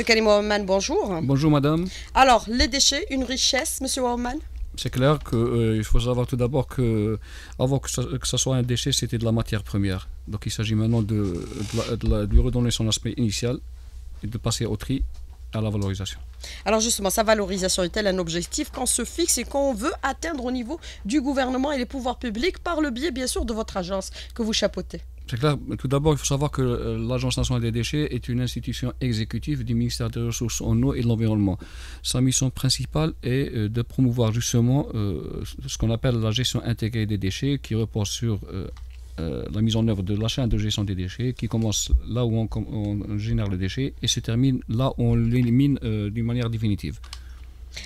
Monsieur Karim bonjour. Bonjour, madame. Alors, les déchets, une richesse, monsieur Wauman c'est clair qu'il euh, faut savoir tout d'abord que, avant que ce soit un déchet, c'était de la matière première. Donc il s'agit maintenant de, de, lui redonner son aspect initial et de passer au tri à la valorisation. Alors justement, sa valorisation est-elle un objectif qu'on se fixe et qu'on veut atteindre au niveau du gouvernement et les pouvoirs publics par le biais bien sûr de votre agence que vous chapeautez c'est clair, tout d'abord, il faut savoir que euh, l'Agence nationale des déchets est une institution exécutive du ministère des Ressources en eau et de l'environnement. Sa mission principale est euh, de promouvoir justement euh, ce qu'on appelle la gestion intégrée des déchets qui repose sur la mise en œuvre de la chaîne de gestion des déchets qui commence là où on, génère les déchets et se termine là où on l'élimine d'une manière définitive.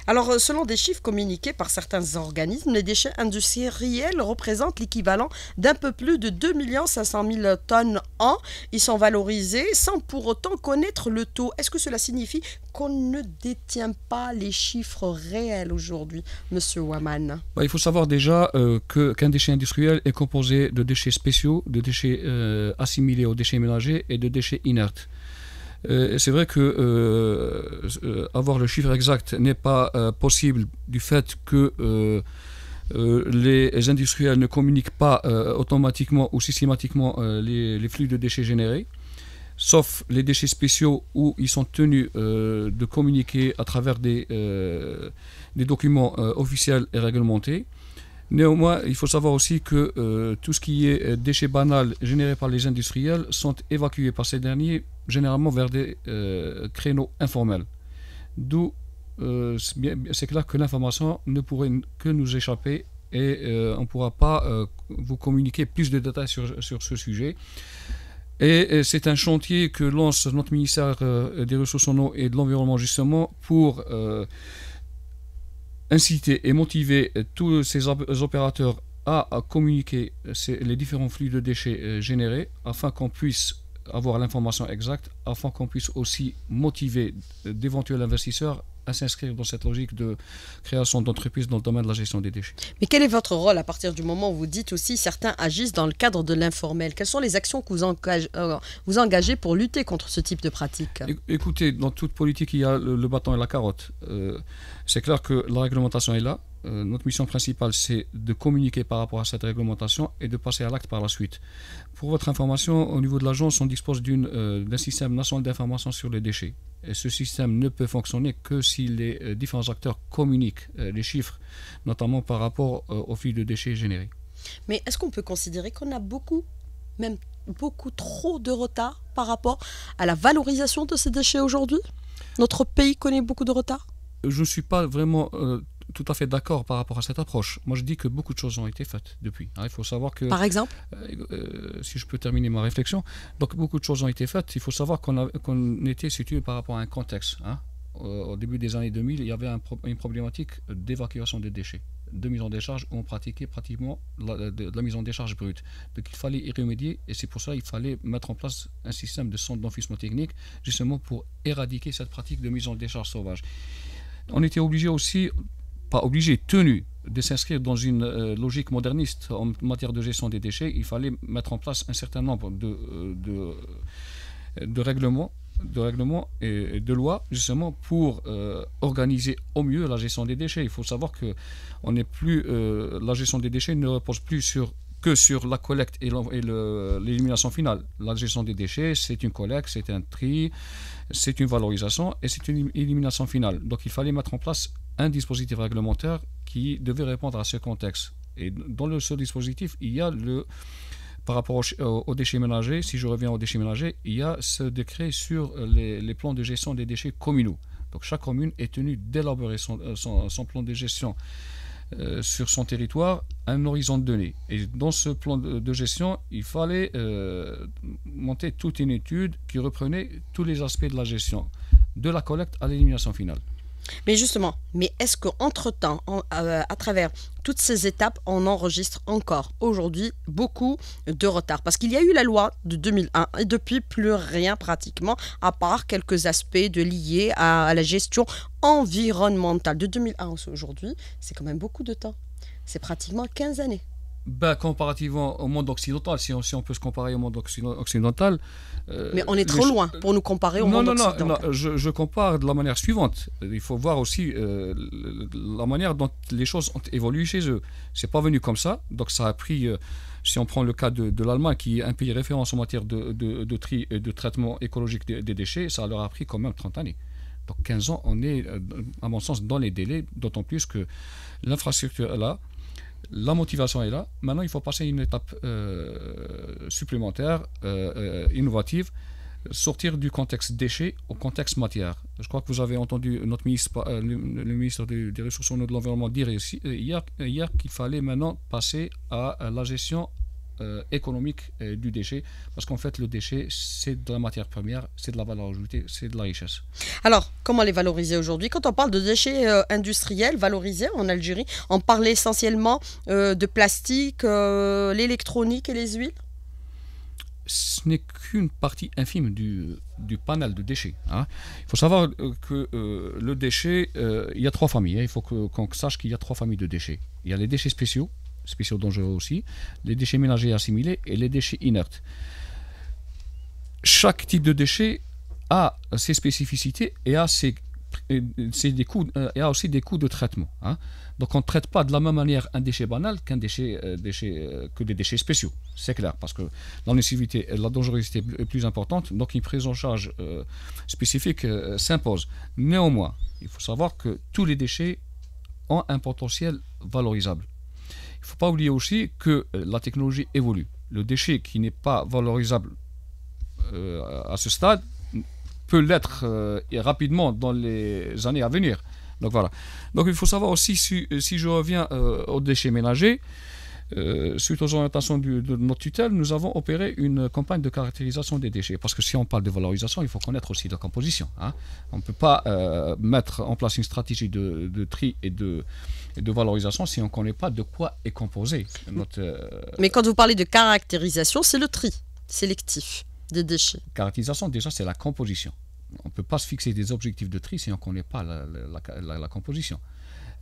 Alors, euh, selon des chiffres communiqués par certains organismes, les déchets industriels représentent l'équivalent d'un peu plus de 2 500 000 tonnes an. Ils sont valorisés sans pour autant connaître le taux. Est-ce que cela signifie qu'on ne détient pas les chiffres réels aujourd'hui, Monsieur Waman bah, Il faut savoir déjà euh, que, qu'un déchet industriel est composé de déchets spéciaux, de déchets euh, assimilés aux déchets ménagers et de déchets inertes. Euh, c'est vrai que euh, euh, avoir le chiffre exact n'est pas possible du fait que les industriels ne communiquent pas automatiquement ou systématiquement les, flux de déchets générés, sauf les déchets spéciaux où ils sont tenus de communiquer à travers des documents officiels et réglementés. Néanmoins, il faut savoir aussi que euh, tout ce qui est euh, déchets banals générés par les industriels sont évacués par ces derniers généralement vers des euh, créneaux informels. D'où c'est clair que l'information ne pourrait que nous échapper et on ne pourra pas vous communiquer plus de détails sur, sur ce sujet. Et c'est un chantier que lance notre ministère des Ressources en eau et de l'Environnement justement pour inciter et motiver euh, tous ces euh, opérateurs à communiquer euh, les différents flux de déchets générés afin qu'on puisse avoir l'information exacte, afin qu'on puisse aussi motiver d'éventuels investisseurs à s'inscrire dans cette logique de création d'entreprises dans le domaine de la gestion des déchets. Mais quel est votre rôle à partir du moment où vous dites aussi certains agissent dans le cadre de l'informel Quelles sont les actions que vous, euh, vous engagez pour lutter contre ce type de pratique Écoutez, dans toute politique, il y a le, bâton et la carotte. Euh, c'est clair que la réglementation est là, euh, notre mission principale, c'est de communiquer par rapport à cette réglementation et de passer à l'acte par la suite. Pour votre information, au niveau de l'agence, on dispose euh, d'un système national d'information sur les déchets. Et ce système ne peut fonctionner que si les euh, différents acteurs communiquent les chiffres, notamment par rapport au flux de déchets générés. Mais est-ce qu'on peut considérer qu'on a beaucoup, même beaucoup trop de retard par rapport à la valorisation de ces déchets aujourd'hui Notre pays connaît beaucoup de retard je ne suis pas vraiment tout à fait d'accord par rapport à cette approche. Moi, je dis que beaucoup de choses ont été faites depuis. Hein. il faut savoir que. Par exemple euh, euh, Si je peux terminer ma réflexion. Donc, beaucoup de choses ont été faites. Il faut savoir qu'on était situé par rapport à un contexte. Hein. Au début des années 2000, il y avait une problématique d'évacuation des déchets de mise en décharge où on pratiquait pratiquement la, la mise en décharge brute. Donc il fallait y remédier et c'est pour ça qu'il fallait mettre en place un système de centre d'enfouissement technique justement pour éradiquer cette pratique de mise en décharge sauvage. On était obligé aussi, pas obligé, tenu de s'inscrire dans une euh, logique moderniste en matière de gestion des déchets, il fallait mettre en place un certain nombre de, euh, euh, de, règlements de règlements et de lois justement pour organiser au mieux la gestion des déchets. Il faut savoir que on n'est plus la gestion des déchets ne repose plus sur que sur la collecte et l'élimination finale. La gestion des déchets, c'est une collecte, c'est un tri, c'est une valorisation et c'est une élimination finale. Donc il fallait mettre en place un dispositif réglementaire qui devait répondre à ce contexte. Et dans le, ce dispositif, il y a le, par rapport aux, déchets ménagers, si je reviens aux déchets ménagers, il y a ce décret sur les, plans de gestion des déchets communaux. Donc chaque commune est tenue d'élaborer son, euh, plan de gestion euh, sur son territoire à un horizon donné. Et dans ce plan de, gestion, il fallait euh, monter toute une étude qui reprenait tous les aspects de la gestion, de la collecte à l'élimination finale. Mais justement, mais est-ce qu'entre-temps, euh, à travers toutes ces étapes, on enregistre encore aujourd'hui beaucoup de retard Parce qu'il y a eu la loi de 2001 et depuis plus rien pratiquement, à part quelques aspects de liés à, la gestion environnementale. De 2001 aujourd'hui, c'est quand même beaucoup de temps. C'est pratiquement 15 années. Bah, comparativement au monde occidental, si on, peut se comparer au monde occidental. Euh, Mais on est trop loin pour nous comparer au monde occidental. Non, non, je, je, compare de la manière suivante. Il faut voir aussi euh, la manière dont les choses ont évolué chez eux. C'est pas venu comme ça, donc ça a pris. Euh, si on prend le cas de, l'Allemagne, qui est un pays référence en matière de, tri et de traitement écologique des, des, déchets, ça leur a pris quand même 30 années. Donc 15 ans, on est, à mon sens, dans les délais, d'autant plus que l'infrastructure est là. La motivation est là. Maintenant, il faut passer à une étape euh, supplémentaire, euh, euh, innovative, sortir du contexte déchets au contexte matière. Je crois que vous avez entendu notre ministre, le, ministre des, Ressources et de l'Environnement dire hier qu'il fallait maintenant passer à la gestion euh, économique euh, du déchet, parce qu'en fait, le déchet, c'est de la matière première, c'est de la valeur ajoutée, c'est de la richesse. Alors, comment les valoriser aujourd'hui Quand on parle de déchets euh, industriels valorisés en Algérie, on parle essentiellement de plastique, l'électronique et les huiles ce n'est qu'une partie infime du, du panel de déchets. Hein. Il faut savoir que le déchet, il y a trois familles. Hein. Il faut qu'on sache qu'il y a trois familles de déchets. Il y a les déchets spéciaux, spéciaux dangereux aussi, les déchets ménagers assimilés et les déchets inertes. Chaque type de déchet a ses spécificités et a euh, aussi des coûts de traitement. Hein. Donc on ne traite pas de la même manière un déchet banal qu'un déchet, euh, euh, que des déchets spéciaux. C'est clair, parce que les et la dangerosité est plus importante, donc une prise en charge spécifique s'impose. Néanmoins, il faut savoir que tous les déchets ont un potentiel valorisable. Il ne faut pas oublier aussi que euh, la technologie évolue. Le déchet qui n'est pas valorisable euh, à ce stade peut l'être euh, rapidement dans les années à venir. Donc voilà. Donc il faut savoir aussi si, je reviens aux déchets ménagers. Euh, suite aux orientations de notre tutelle, nous avons opéré une campagne de caractérisation des déchets. Parce que si on parle de valorisation, il faut connaître aussi la composition. Hein. On ne peut pas euh, mettre en place une stratégie de, tri et de, de valorisation si on ne connaît pas de quoi est composé notre... Euh, Mais quand vous parlez de caractérisation, c'est le tri sélectif des déchets. Caractérisation, déjà, c'est la composition. On ne peut pas se fixer des objectifs de tri si on ne connaît pas la composition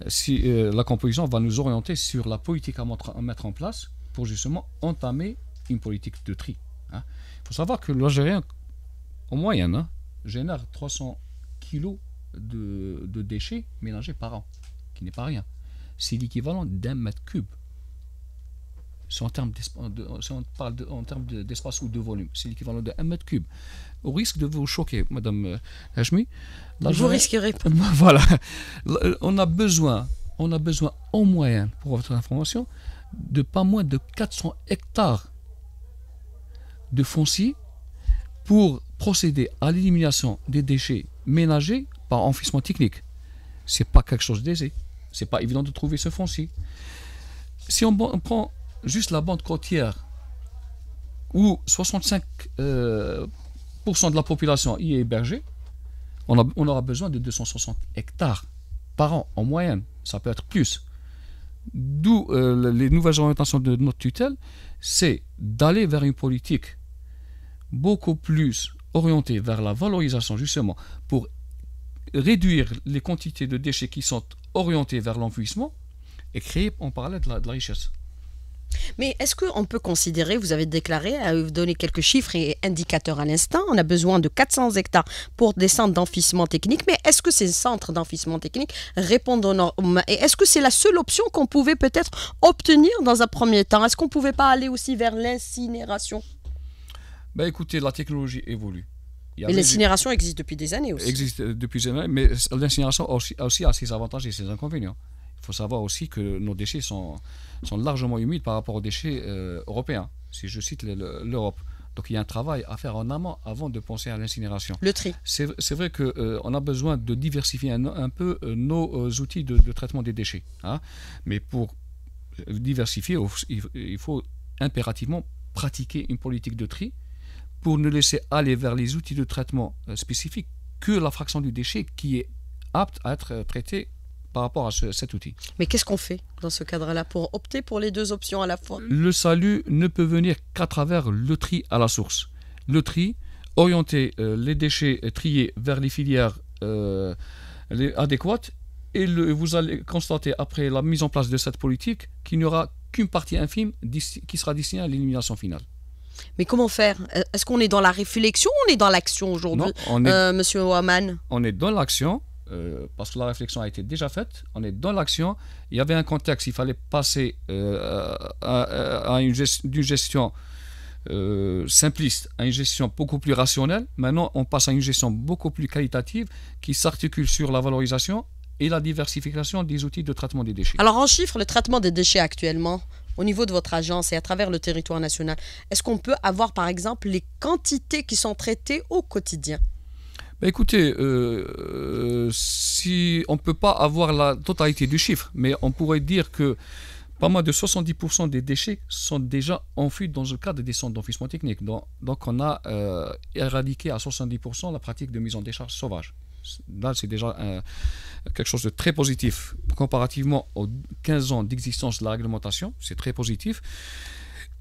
si, euh, la composition va nous orienter sur la politique à mettre, en place pour justement entamer une politique de tri. Hein. Il faut savoir que l'Algérien, en moyenne, hein, génère 300 kilos de, de déchets mélangés par an, qui n'est pas rien. C'est l'équivalent d'un mètre cube en termes d'espace ou de volume. C'est l'équivalent de 1 mètre cube. Au risque de vous choquer, Madame euh, Hachmi. Vous Voilà. Euh, on a besoin, on a besoin en moyenne, pour votre information, de pas moins de 400 hectares de foncier pour procéder à l'élimination des déchets ménagers par enfissement technique. C'est pas quelque chose d'aisé. C'est pas évident de trouver ce foncier. Si on prend juste la bande côtière, où 65% euh, de la population y est hébergée, on, aura besoin de 260 hectares par an en moyenne. Ça peut être plus. D'où euh, les nouvelles orientations de notre tutelle, c'est d'aller vers une politique beaucoup plus orientée vers la valorisation justement pour réduire les quantités de déchets qui sont orientés vers l'enfouissement et créer en parallèle de la richesse. Mais est-ce qu'on peut considérer, vous avez déclaré, euh, vous donné quelques chiffres et indicateurs à l'instant, on a besoin de 400 hectares pour des centres d'enfissement technique, mais est-ce que ces centres d'enfissement technique répondent aux normes Et est-ce que c'est la seule option qu'on pouvait peut-être obtenir dans un premier temps Est-ce qu'on ne pouvait pas aller aussi vers l'incinération ben Écoutez, la technologie évolue. Mais l'incinération existe depuis des années aussi. Existe euh, depuis des années, mais l'incinération aussi, aussi a ses avantages et ses inconvénients. Il faut savoir aussi que nos déchets sont, sont largement humides par rapport aux déchets euh, européens, si je cite l'Europe. Donc il y a un travail à faire en amont avant de penser à l'incinération. Le tri. C'est vrai qu'on euh, on a besoin de diversifier un, peu euh, nos outils de, traitement des déchets. Hein. Mais pour diversifier, il faut impérativement pratiquer une politique de tri pour ne laisser aller vers les outils de traitement spécifiques que la fraction du déchet qui est apte à être traitée par rapport à cet outil. Mais qu'est-ce qu'on fait dans ce cadre-là pour opter pour les deux options à la fois Le salut ne peut venir qu'à travers le tri à la source. Le tri, orienter euh, les déchets triés vers les filières euh, adéquates, et vous allez constater après la mise en place de cette politique qu'il n'y aura qu'une partie infime qui sera destinée à l'élimination finale. Mais comment faire Est-ce qu'on est dans la réflexion ou on est dans l'action aujourd'hui, euh, monsieur oman On est dans l'action, euh, parce que la réflexion a été déjà faite, on est dans l'action, il y avait un contexte, il fallait passer euh, à, une d'une gestion euh, simpliste à une gestion beaucoup plus rationnelle. Maintenant, on passe à une gestion beaucoup plus qualitative qui s'articule sur la valorisation et la diversification des outils de traitement des déchets. Alors en chiffres, le traitement des déchets actuellement, au niveau de votre agence et à travers le territoire national, est-ce qu'on peut avoir par exemple les quantités qui sont traitées au quotidien bah, écoutez, euh, euh, si on ne peut pas avoir la totalité du chiffre, mais on pourrait dire que pas moins de 70% des déchets sont déjà enfuis dans le cadre des centres d'enfouissement technique. Donc, on a euh, éradiqué à 70% la pratique de mise en décharge sauvage. Là, c'est déjà quelque chose de très positif comparativement aux 15 ans d'existence de la réglementation. C'est très positif.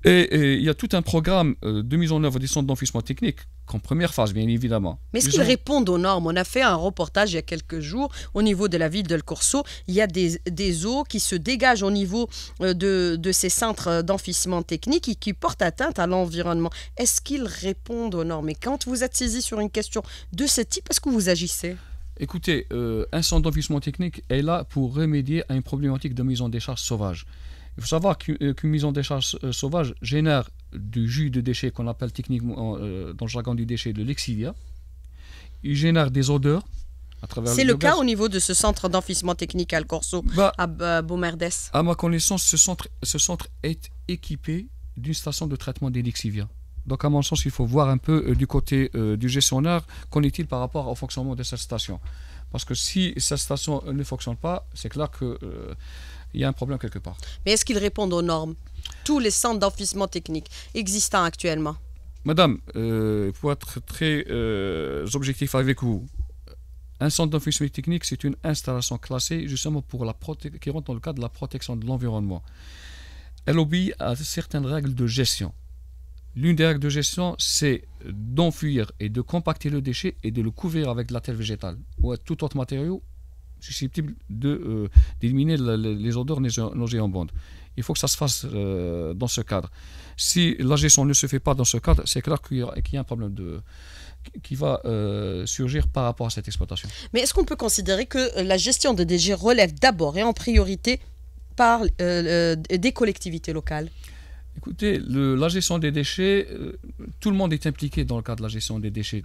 Et, il y a tout un programme euh, de mise en œuvre des centres d'enfouissement technique qu'en première phase, bien évidemment. Mais est-ce qu'ils répondent aux normes On a fait un reportage il y a quelques jours au niveau de la ville de Le Corso. Il y a des, eaux qui se dégagent au niveau euh, de, ces centres euh, d'enfissement technique et qui portent atteinte à l'environnement. Est-ce qu'ils répondent aux normes Et quand vous êtes saisi sur une question de ce type, est-ce que vous agissez Écoutez, un centre d'enfissement technique est là pour remédier à une problématique de mise en décharge sauvage. Il faut savoir qu'une euh, mise en décharge euh, sauvage génère du jus de déchets qu'on appelle techniquement euh, dans le jargon du déchet de l'exilia. Il génère des odeurs à travers C'est le, cas au niveau de ce centre d'enfissement technique Al Corso bah, à Beaumerdès À ma connaissance, ce centre, ce centre est équipé d'une station de traitement des lixivia. Donc, à mon sens, il faut voir un peu du côté du gestionnaire qu'en est-il par rapport au fonctionnement de cette station. Parce que si cette station ne fonctionne pas, c'est clair que il y a un problème quelque part. Mais est-ce qu'ils répondent aux normes Tous les centres d'enfouissement technique existants actuellement Madame, euh, pour être très euh, objectif avec vous, un centre d'enfouissement technique, c'est une installation classée justement pour la qui rentre dans le cadre de la protection de l'environnement. Elle obéit à certaines règles de gestion. L'une des règles de gestion, c'est d'enfuir et de compacter le déchet et de le couvrir avec de la terre végétale ou à tout autre matériau susceptibles euh, d'éliminer les odeurs en bande. Il faut que ça se fasse euh, dans ce cadre. Si la gestion ne se fait pas dans ce cadre, c'est clair qu'il y, a un problème qui va euh, surgir par rapport à cette exploitation. Mais est-ce qu'on peut considérer que la gestion des déchets relève d'abord et en priorité par, des collectivités locales Écoutez, la gestion des déchets, tout le monde est impliqué dans le cadre de la gestion des déchets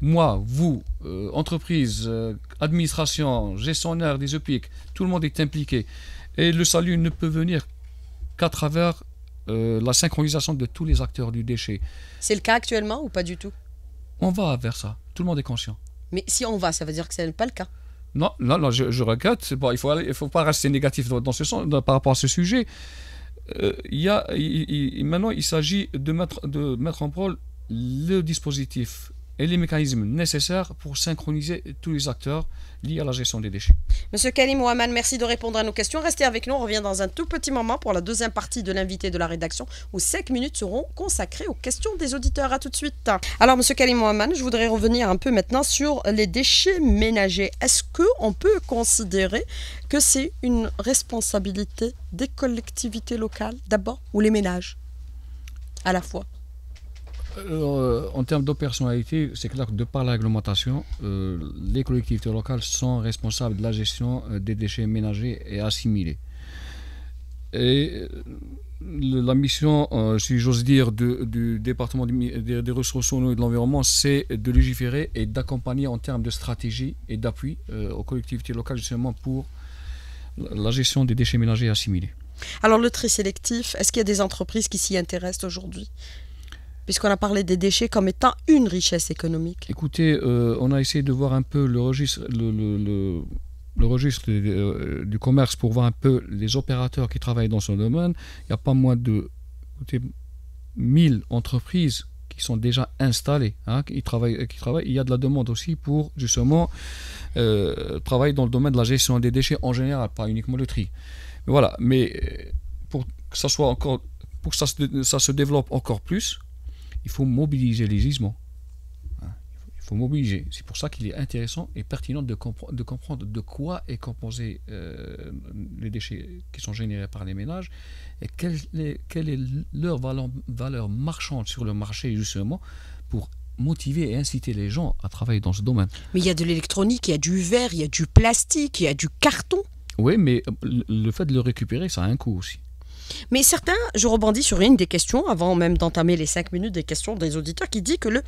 moi, vous, euh, entreprise, euh, administration, gestionnaire des EPIC, tout le monde est impliqué. Et le salut ne peut venir qu'à travers euh, la synchronisation de tous les acteurs du déchet. C'est le cas actuellement ou pas du tout On va vers ça. Tout le monde est conscient. Mais si on va, ça veut dire que ce n'est pas le cas. Non, non, je, regrette. il ne faut, faut pas rester négatif dans, ce sens, par rapport à ce sujet. Y a, maintenant, il s'agit de mettre, en parole le dispositif et les mécanismes nécessaires pour synchroniser tous les acteurs liés à la gestion des déchets. Monsieur Kalim Ouaman, merci de répondre à nos questions. Restez avec nous, on revient dans un tout petit moment pour la deuxième partie de l'invité de la rédaction où 5 minutes seront consacrées aux questions des auditeurs. À tout de suite. Alors Monsieur Kalim Ouaman, je voudrais revenir un peu maintenant sur les déchets ménagers. Est-ce qu'on peut considérer que c'est une responsabilité des collectivités locales d'abord ou les ménages à la fois euh, en termes d'opérationnalité, c'est clair que de par la réglementation, euh, les collectivités locales sont responsables de la gestion euh, des déchets ménagers et assimilés. Et la mission, si j'ose dire, du département des, ressources en eau et de l'environnement, c'est de légiférer et d'accompagner en termes de stratégie et d'appui aux collectivités locales justement pour la gestion des déchets ménagers et assimilés. Alors le tri sélectif, est-ce qu'il y a des entreprises qui s'y intéressent aujourd'hui puisqu'on a parlé des déchets comme étant une richesse économique Écoutez, euh, on a essayé de voir un peu le registre, le, registre euh, du commerce pour voir un peu les opérateurs qui travaillent dans ce domaine. Il n'y a pas moins de 1000 entreprises qui sont déjà installées, hein, qui, travaillent, qui travaillent. Il y a de la demande aussi pour justement euh, travailler dans le domaine de la gestion des déchets en général, pas uniquement le tri. Mais voilà, mais pour que ça soit encore, pour ça ça se développe encore plus, il faut mobiliser les gisements. Hein, il faut mobiliser. C'est pour ça qu'il est intéressant et pertinent de, comprendre de quoi est composé euh, les déchets qui sont générés par les ménages et quelle est, leur valeur, marchande sur le marché justement pour motiver et inciter les gens à travailler dans ce domaine. Mais il y a de l'électronique, il y a du verre, il y a du plastique, il y a du carton. Oui, mais le fait de le récupérer, ça a un coût aussi. Mais certains, je rebondis sur une des questions, avant même d'entamer les cinq minutes des questions des auditeurs, qui dit que le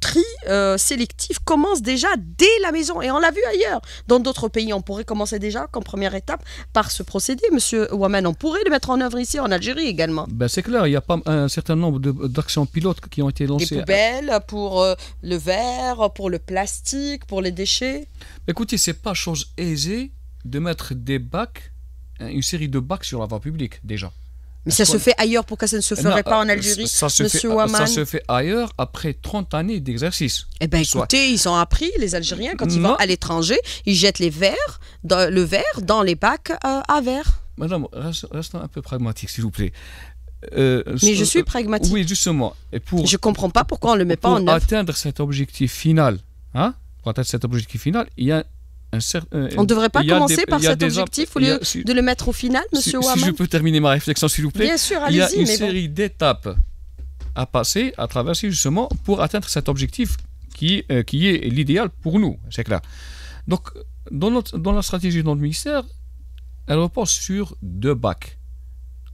tri euh, sélectif commence déjà dès la maison. Et on l'a vu ailleurs. Dans d'autres pays, on pourrait commencer déjà, comme première étape, par ce procédé, monsieur waman On pourrait le mettre en œuvre ici, en Algérie également. Ben, c'est clair, il y a pas un certain nombre d'actions pilotes qui ont été lancées. Des poubelles pour euh, le verre, pour le plastique, pour les déchets. Écoutez, c'est pas chose aisée de mettre des bacs, hein, une série de bacs sur la voie publique déjà. Mais ça se fait ailleurs, pourquoi ça ne se ferait pas en euh, Algérie, ça, euh, Ça se fait ailleurs après 30 années d'exercice. Eh bien écoutez, ils ont appris, les Algériens, quand ils vont à l'étranger, ils jettent les verres, le verre dans les bacs euh, à verre. Madame, restons un peu pragmatiques, s'il vous plaît. Mais je suis pragmatique. Oui, justement. Et pour, je ne comprends pas pourquoi on ne le met pas en œuvre. atteindre cet objectif final, hein, pour atteindre cet objectif final, il y a euh, on ne devrait pas commencer par cet objectif au lieu de le mettre au final, monsieur si, Si je peux terminer ma réflexion, s'il vous plaît. Bien sûr, allez-y. Il y a une série d'étapes à passer, à traverser justement pour atteindre cet objectif qui, euh, qui est l'idéal pour nous, c'est clair. Donc, dans, notre, dans la stratégie de notre ministère, elle repose sur deux bacs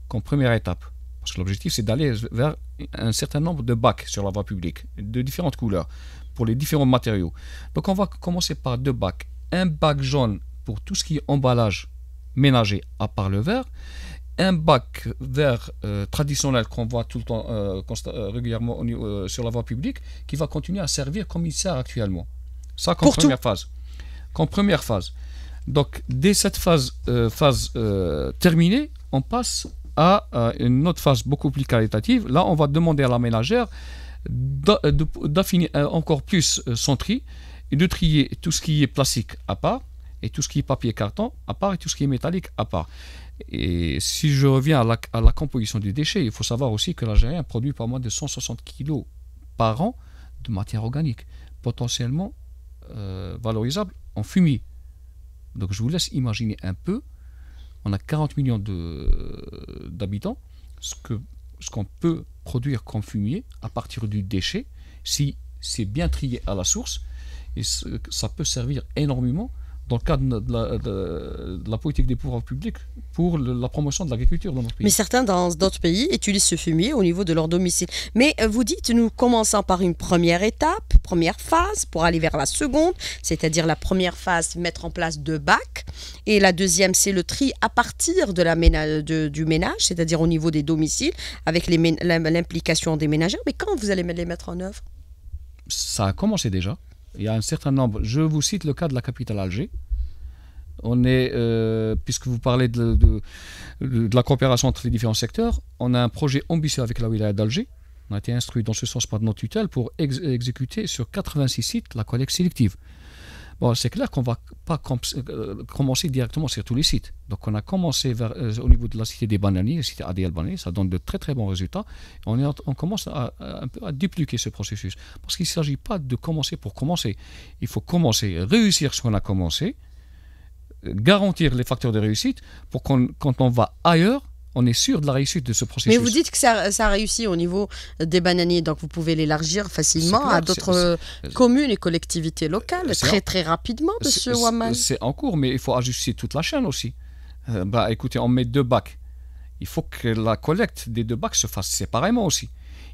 comme première étape. Parce que l'objectif, c'est d'aller vers un certain nombre de bacs sur la voie publique, de différentes couleurs, pour les différents matériaux. Donc on va commencer par deux bacs un bac jaune pour tout ce qui est emballage ménager à part le verre, un bac vert euh, traditionnel qu'on voit tout le temps euh, euh, régulièrement sur la voie publique qui va continuer à servir comme il sert actuellement. Ça comme première phase. première phase. Donc dès cette phase, phase terminée, on passe à, à une autre phase beaucoup plus qualitative. Là, on va demander à la ménagère d'affiner encore plus son tri et de trier tout ce qui est plastique à part, et tout ce qui est papier carton à part, et tout ce qui est métallique à part. Et si je reviens à la, composition des déchets, il faut savoir aussi que l'Algérie produit pas moins de 160 kg par an de matière organique, potentiellement euh, valorisable en fumier. Donc je vous laisse imaginer un peu, on a 40 millions d'habitants, ce qu'on ce qu'on peut produire comme fumier à partir du déchet, si c'est bien trié à la source, et ça peut servir énormément dans le cadre de la, politique des pouvoirs publics pour la promotion de l'agriculture dans notre pays. Mais certains dans d'autres pays utilisent ce fumier au niveau de leur domicile. Mais euh, vous dites, nous commençons par une première étape, première phase, pour aller vers la seconde, c'est-à-dire la première phase, mettre en place deux bacs, et la deuxième, c'est le tri à partir de la du ménage, c'est-à-dire au niveau des domiciles, avec l'implication des ménagères. Mais quand vous allez les mettre en œuvre Ça a commencé déjà. Il y a un certain nombre. Je vous cite le cas de la capitale Alger. On est, euh, puisque vous parlez de, la coopération entre les différents secteurs, on a un projet ambitieux avec la wilaya d'Alger. On a été instruit dans ce sens par notre tutelle pour exécuter sur 86 sites la collecte sélective. Bon, c'est clair qu'on ne va pas euh, commencer directement sur tous les sites. Donc, on a commencé euh, au niveau de la cité des bananiers, la cité ADL Bananier, ça donne de très très bons résultats. On, on commence à, un peu à dupliquer ce processus. Parce qu'il ne s'agit pas de commencer pour commencer. Il faut commencer, réussir ce qu'on a commencé, euh, garantir les facteurs de réussite pour qu'on, quand on va ailleurs, on est sûr de la réussite de ce processus. Mais vous dites que ça, a réussi au niveau des bananiers, donc vous pouvez l'élargir facilement à d'autres communes et collectivités locales, très très rapidement, monsieur Waman. C'est en cours, mais il faut ajuster toute la chaîne aussi. Euh, bah, écoutez, on met deux bacs. Il faut que la collecte des deux bacs se fasse séparément aussi.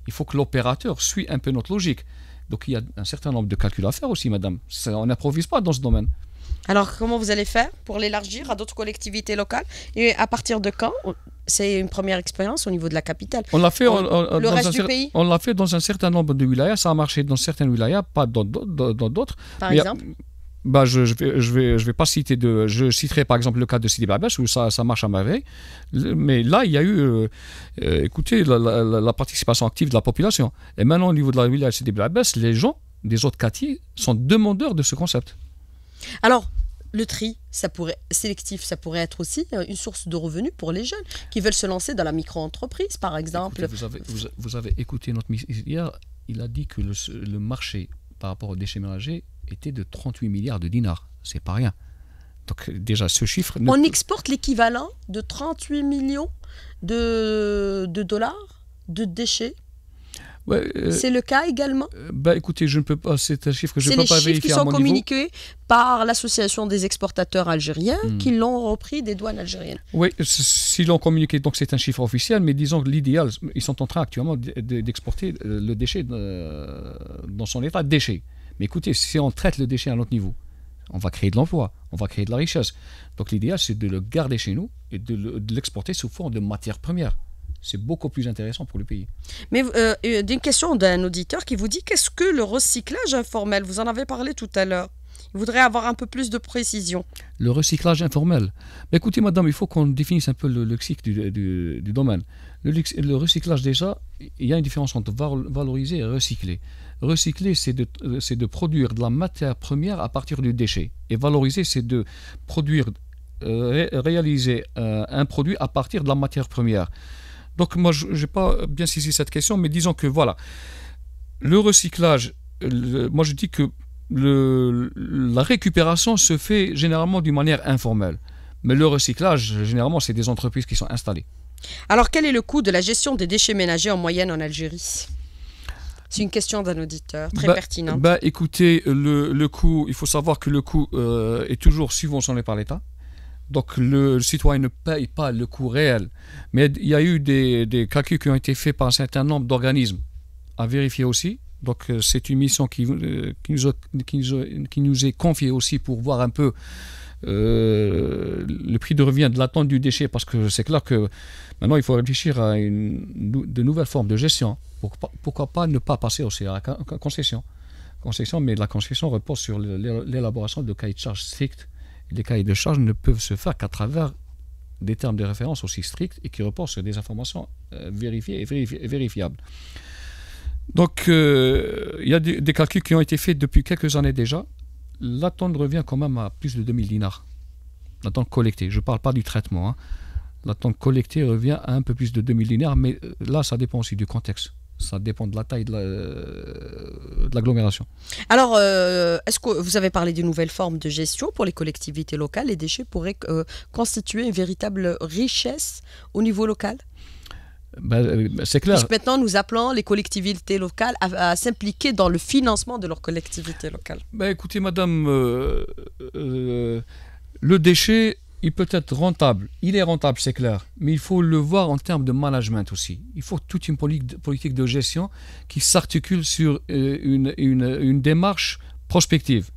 Il faut que l'opérateur suit un peu notre logique. Donc il y a un certain nombre de calculs à faire aussi, madame. on n'improvise pas dans ce domaine. Alors comment vous allez faire pour l'élargir à d'autres collectivités locales Et à partir de quand c'est une première expérience au niveau de la capitale. On l'a fait, on, l'a fait dans un certain nombre de wilayas, ça a marché dans certaines wilayas, pas dans d'autres. Par exemple bah, je, ne vais, je vais, pas citer de, je citerai par exemple le cas de Sidi Babes où ça, marche à merveille. Mais là, il y a eu, euh, euh, écoutez, la, participation active de la population. Et maintenant, au niveau de la de Sidi Babes, les gens des autres quartiers sont demandeurs de ce concept. Alors, le tri, ça pourrait sélectif, ça pourrait être aussi euh, une source de revenus pour les jeunes qui veulent se lancer dans la micro-entreprise, par exemple. vous, avez, écouté notre ministre hier, il a dit que le, marché par rapport aux déchets ménagers était de 38 milliards de dinars. C'est pas rien. Donc déjà, ce chiffre... On exporte l'équivalent de 38 millions de, de dollars de déchets euh, c'est le cas également euh, bah, Écoutez, je ne peux pas, c'est un chiffre que je ne peux pas vérifier. C'est les chiffres qui sont communiqués par l'Association des exportateurs algériens hmm. qui l'ont repris des douanes algériennes. Oui, s'ils l'ont communiqué, donc c'est un chiffre officiel, mais disons que l'idéal, ils sont en train actuellement d'exporter euh, le déchet dans son état de déchet. Mais écoutez, si on traite le déchet à un autre niveau, on va créer de l'emploi, on va créer de la richesse. Donc l'idéal, c'est de le garder chez nous et de l'exporter sous forme de matière première c'est beaucoup plus intéressant pour le pays. Mais euh, euh, d'une question d'un auditeur qui vous dit qu'est-ce que le recyclage informel Vous en avez parlé tout à l'heure. Il voudrait avoir un peu plus de précision. Le recyclage informel. écoutez, madame, il faut qu'on définisse un peu le lexique du, domaine. Le, recyclage, déjà, il y a une différence entre valoriser et recycler. Recycler, c'est de, produire de la matière première à partir du déchet. Et valoriser, c'est de produire, euh, réaliser euh, un produit à partir de la matière première. Donc moi, je n'ai pas bien saisi cette question, mais disons que voilà, le recyclage, moi je dis que la récupération se fait généralement d'une manière informelle, mais le recyclage, généralement, c'est des entreprises qui sont installées. Alors quel est le coût de la gestion des déchets ménagers en moyenne en Algérie c'est une question d'un auditeur, très bah, pertinente. Bah, écoutez, le, le coût, il faut savoir que le coût euh, est toujours subventionné par l'État. Donc le, citoyen ne paye pas le coût réel. Mais il y a eu des, calculs qui ont été faits par un certain nombre d'organismes, à vérifier aussi. Donc euh, c'est une mission qui, euh, nous qui, nous est confiée aussi pour voir un peu euh, le prix de revient de l'attente du déchet, parce que c'est clair que maintenant il faut réfléchir à une, de nouvelles formes de gestion. Pourquoi, pas ne pas passer aussi à la concession, concession Mais la concession repose sur l'élaboration de cahiers de charges stricts les cahiers de charges ne peuvent se faire qu'à travers des termes de référence aussi stricts et qui reposent sur des informations euh, vérifiées et, vérifiables. Donc, euh, il y a des calculs qui ont été faits depuis quelques années déjà. L'attente revient quand même à plus de 2000 dinars. L'attente collectée, je ne parle pas du traitement. Hein. La collectée revient à un peu plus de 2000 dinars, mais euh, là, ça dépend aussi du contexte. Ça dépend de la taille de euh, l'agglomération. Alors, euh, est-ce que vous avez parlé d'une nouvelles formes de gestion pour les collectivités locales Les déchets pourraient euh, constituer une véritable richesse au niveau local ben, ben, c'est clair. Puisque maintenant, nous appelons les collectivités locales à, s'impliquer dans le financement de leurs collectivités locales. Ben, écoutez, madame, le déchet, il peut être rentable. Il est rentable, c'est clair. Mais il faut le voir en termes de management aussi. Il faut toute une politique de gestion qui s'articule sur euh, une, démarche prospective.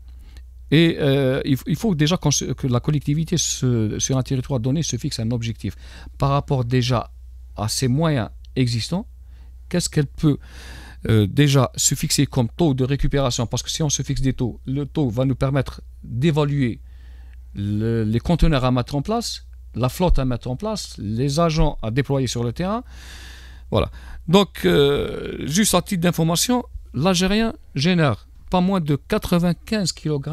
Et euh, il faut déjà que la collectivité sur un territoire donné se fixe un objectif par rapport déjà à ses moyens existants. Qu'est-ce qu'elle peut euh, déjà se fixer comme taux de récupération Parce que si on se fixe des taux, le taux va nous permettre d'évaluer les conteneurs à mettre en place, la flotte à mettre en place, les agents à déployer sur le terrain. Voilà. Donc, euh, juste à titre d'information, l'Algérien génère pas moins de 95 kg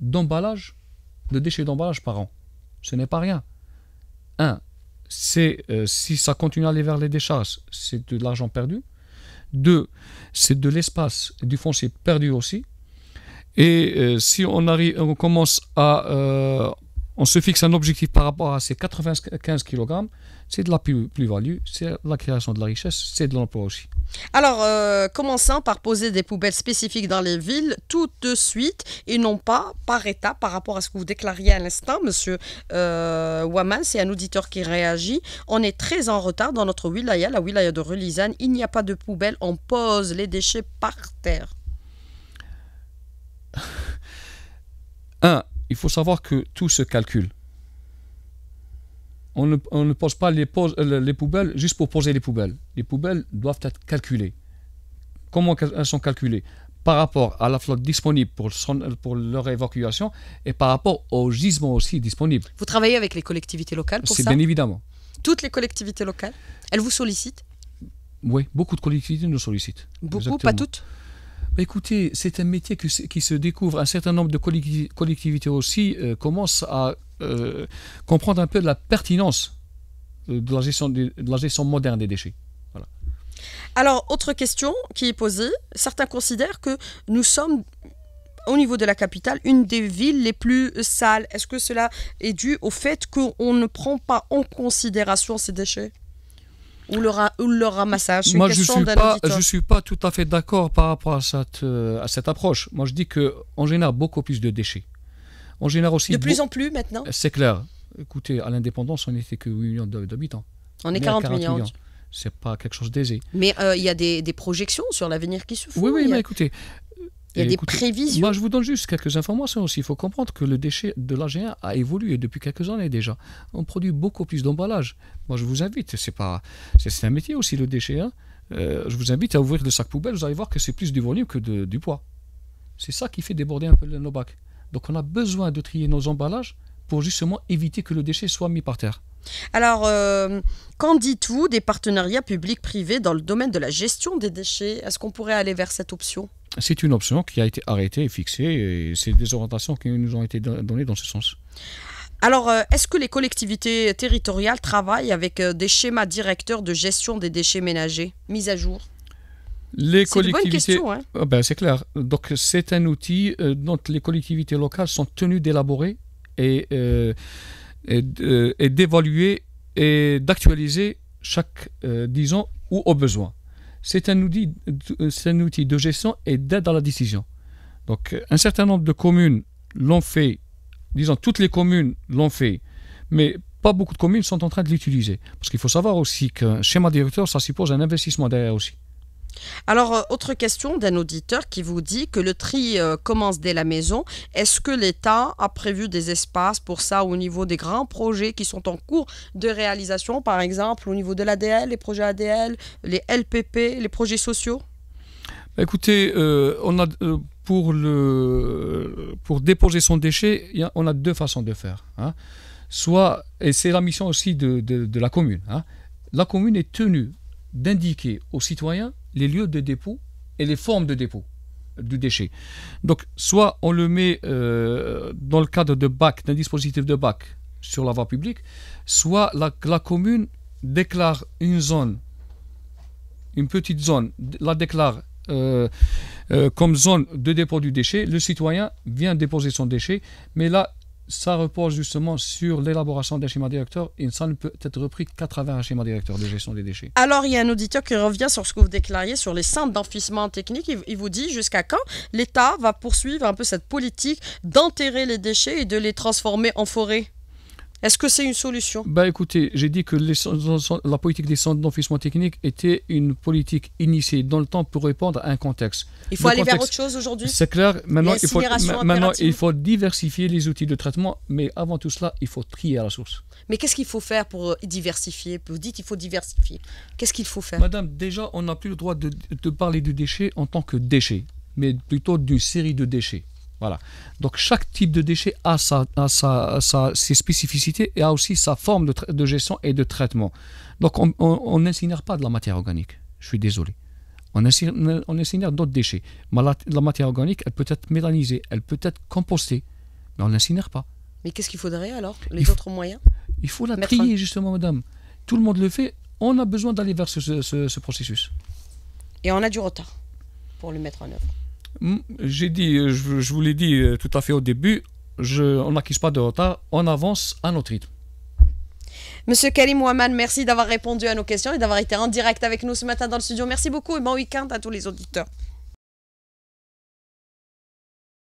d'emballage, de déchets d'emballage par an. Ce n'est pas rien. Un, c'est euh, si ça continue à aller vers les décharges, c'est de l'argent perdu. Deux, c'est de l'espace du foncier perdu aussi. Et euh, si on, arrive, on commence à. Euh, on se fixe un objectif par rapport à ces 95 kg, c'est de la plus-value, c'est la création de la richesse, c'est de l'emploi aussi. Alors, euh, commençons par poser des poubelles spécifiques dans les villes tout de suite et non pas par état par rapport à ce que vous déclariez à l'instant, monsieur Waman. C'est un auditeur qui réagit. On est très en retard dans notre wilaya, la wilaya de Relizane. Il n'y a pas de poubelle, on pose les déchets par terre. Un, il faut savoir que tout se calcule. On ne, pose pas les, euh, les, poubelles juste pour poser les poubelles. Les poubelles doivent être calculées. Comment elles sont calculées Par rapport à la flotte disponible pour, leur évacuation et par rapport au gisements aussi disponible. Vous travaillez avec les collectivités locales pour ça C'est bien évidemment. Toutes les collectivités locales Elles vous sollicitent Oui, beaucoup de collectivités nous sollicitent. Beaucoup, pas toutes bah, écoutez, c'est un métier qui se découvre. Un certain nombre de collectivités aussi euh, commencent à euh, comprendre un peu la pertinence euh, de la gestion, de, la gestion moderne des déchets. Alors, autre question qui est posée, certains considèrent que nous sommes au niveau de la capitale, une des villes les plus sales. Est-ce que cela est dû au fait qu'on ne prend pas en considération ces déchets ou le, ramassage Moi, je suis je suis pas tout à fait d'accord par rapport à cette, euh, à cette approche. Moi, je dis que génère beaucoup plus de déchets. On génère aussi de plus en plus maintenant. C'est clair. Écoutez, à l'indépendance, on n'était que 8 millions d'habitants. On est 40, millions. Ce C'est pas quelque chose d'aisé. Mais euh, il y a des, des projections sur l'avenir qui se font. Oui, oui, mais écoutez, il y a des prévisions. Moi, je vous donne juste quelques informations aussi. Il faut comprendre que le déchet de l'AG1 a évolué depuis quelques années déjà. On produit beaucoup plus d'emballages. Moi, je vous invite, c'est pas, c'est un métier aussi le déchet. Hein. Euh, je vous invite à ouvrir le sac poubelle. Vous allez voir que c'est plus du volume que du poids. C'est ça qui fait déborder un peu nos bacs. Donc, on a besoin de trier nos emballages pour justement éviter que le déchet soit mis par terre. Alors, euh, qu'en dites-vous des partenariats publics-privés dans le domaine de la gestion des déchets Est-ce qu'on pourrait aller vers cette option c'est une option qui a été arrêtée et fixée, et c'est des orientations qui nous ont été données dans ce sens. Alors, euh, est-ce que les collectivités territoriales travaillent avec euh, des schémas directeurs de gestion des déchets ménagers mis à jour les collectivités, hein. ah ben c'est clair. Donc c'est un outil euh, dont les collectivités locales sont tenues d'élaborer et, d'évaluer et d'actualiser chaque dix ans ou au besoin c'est un outil, outil de gestion et d'aide dans la décision. Donc, euh, un certain nombre de communes l'ont fait, disons, toutes les communes l'ont fait, mais pas beaucoup de communes sont en train de l'utiliser. Parce qu'il faut savoir aussi qu'un schéma directeur, ça suppose un investissement derrière aussi. Alors, euh, autre question d'un auditeur qui vous dit que le tri euh, commence dès la maison. Est-ce que l'État a prévu des espaces pour ça au niveau des grands projets qui sont en cours de réalisation, par exemple au niveau de l'ADL, les projets ADL, les LPP, les projets sociaux bah, Écoutez, euh, on a, pour, le, pour déposer son déchet, on a deux façons de faire. Hein. Soit, et c'est la mission aussi de, la commune, hein. la commune est tenue d'indiquer aux citoyens les lieux de dépôt et les formes de dépôt du déchet. Donc, soit on le met euh, dans le cadre de bac, d'un dispositif de bac sur la voie publique, soit la, commune déclare une zone, une petite zone, la déclare euh, euh, comme zone de dépôt du déchet. Le citoyen vient déposer son déchet, mais là, ça repose justement sur l'élaboration d'un schéma directeur et ça ne peut être repris qu'à travers un schéma directeur de gestion des déchets. Alors, il y a un auditeur qui revient sur ce que vous déclariez sur les centres d'enfouissement technique. Il, vous dit jusqu'à quand l'État va poursuivre un peu cette politique d'enterrer les déchets et de les transformer en forêt est-ce que c'est une solution bah, Écoutez, j'ai dit que la politique des centres d'enfouissement technique était une politique initiée dans le temps pour répondre à un contexte. Il faut aller vers autre chose aujourd'hui C'est clair. Maintenant il, faut, il faut diversifier les outils de traitement, mais avant tout cela, il faut trier à la source. Mais qu'est-ce qu'il faut faire pour euh, diversifier Vous dites qu'il faut diversifier. Qu'est-ce qu'il faut faire Madame, déjà, on n'a plus le droit de, parler de déchets en tant que déchets, mais plutôt d'une série de déchets. Voilà. Donc chaque type de déchet a, sa, sa, sa, ses spécificités et a aussi sa forme de, gestion et de traitement. Donc on n'incinère pas de la matière organique. Je suis désolé. On incinère, d'autres déchets. Mais la, matière organique, elle peut être mélanisée, elle peut être compostée, mais on n'incinère pas. Mais qu'est-ce qu'il faudrait alors Les autres moyens Il faut la trier justement, madame. Tout le monde le fait. On a besoin d'aller vers ce, ce processus. Et on a du retard pour le mettre en œuvre. Mm, j'ai dit, euh, je, vous l'ai dit euh, tout à fait au début, je, on n'acquise pas de retard, on avance à notre rythme. Monsieur Karim Ouaman, merci d'avoir répondu à nos questions et d'avoir été en direct avec nous ce matin dans le studio. Merci beaucoup et bon week-end à tous les auditeurs.